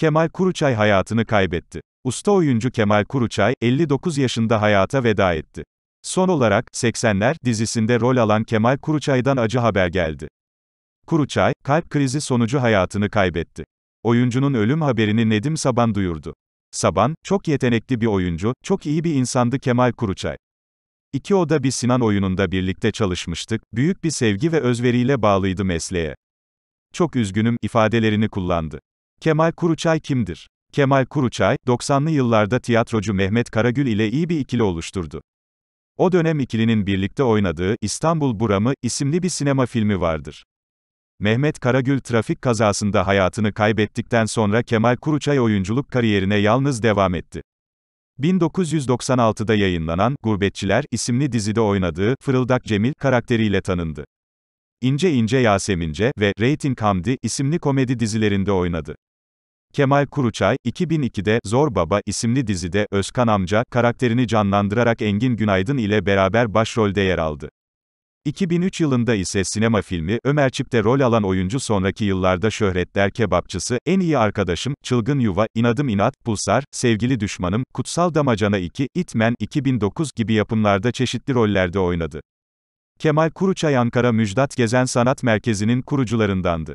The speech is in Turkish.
Kemal Kuruçay hayatını kaybetti. Usta oyuncu Kemal Kuruçay, 59 yaşında hayata veda etti. Son olarak, 80'ler dizisinde rol alan Kemal Kuruçay'dan acı haber geldi. Kuruçay, kalp krizi sonucu hayatını kaybetti. Oyuncunun ölüm haberini Nedim Saban duyurdu. Saban, çok yetenekli bir oyuncu, çok iyi bir insandı Kemal Kuruçay. İki oda bir Sinan oyununda birlikte çalışmıştık, büyük bir sevgi ve özveriyle bağlıydı mesleğe. Çok üzgünüm ifadelerini kullandı. Kemal Kuruçay kimdir? Kemal Kuruçay, 90'lı yıllarda tiyatrocu Mehmet Karagül ile iyi bir ikili oluşturdu. O dönem ikilinin birlikte oynadığı İstanbul Buramı isimli bir sinema filmi vardır. Mehmet Karagül trafik kazasında hayatını kaybettikten sonra Kemal Kuruçay oyunculuk kariyerine yalnız devam etti. 1996'da yayınlanan Gurbetçiler isimli dizide oynadığı Fırıldak Cemil karakteriyle tanındı. İnce İnce Yasemince ve Rating Hamdi isimli komedi dizilerinde oynadı. Kemal Kuruçay, 2002'de Zor Baba isimli dizide Özkan amca karakterini canlandırarak Engin Günaydın ile beraber başrolde yer aldı. 2003 yılında ise sinema filmi Ömer Çip'te rol alan oyuncu sonraki yıllarda şöhretler kebapçısı, en iyi arkadaşım, çılgın yuva, inadım inat, pulsar, sevgili düşmanım, kutsal damacana 2, itmen 2009 gibi yapımlarda çeşitli rollerde oynadı. Kemal Kuruçay Ankara Müjdat Gezen Sanat Merkezi'nin kurucularındandı.